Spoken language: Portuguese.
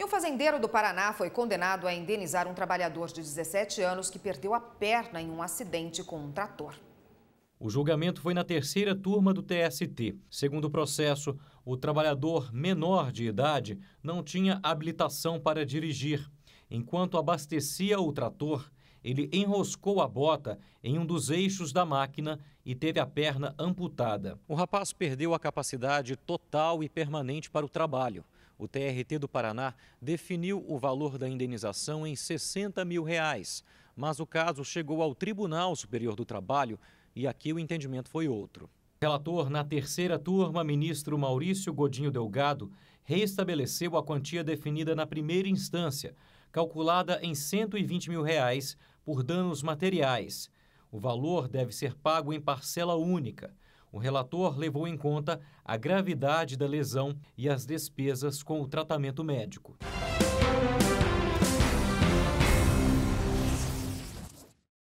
E um fazendeiro do Paraná foi condenado a indenizar um trabalhador de 17 anos que perdeu a perna em um acidente com um trator. O julgamento foi na terceira turma do TST. Segundo o processo, o trabalhador menor de idade não tinha habilitação para dirigir. Enquanto abastecia o trator, ele enroscou a bota em um dos eixos da máquina e teve a perna amputada. O rapaz perdeu a capacidade total e permanente para o trabalho o TRT do Paraná definiu o valor da indenização em 60 mil reais. Mas o caso chegou ao Tribunal Superior do Trabalho e aqui o entendimento foi outro. Relator na terceira turma, ministro Maurício Godinho Delgado, reestabeleceu a quantia definida na primeira instância, calculada em 120 mil reais por danos materiais. O valor deve ser pago em parcela única o relator levou em conta a gravidade da lesão e as despesas com o tratamento médico.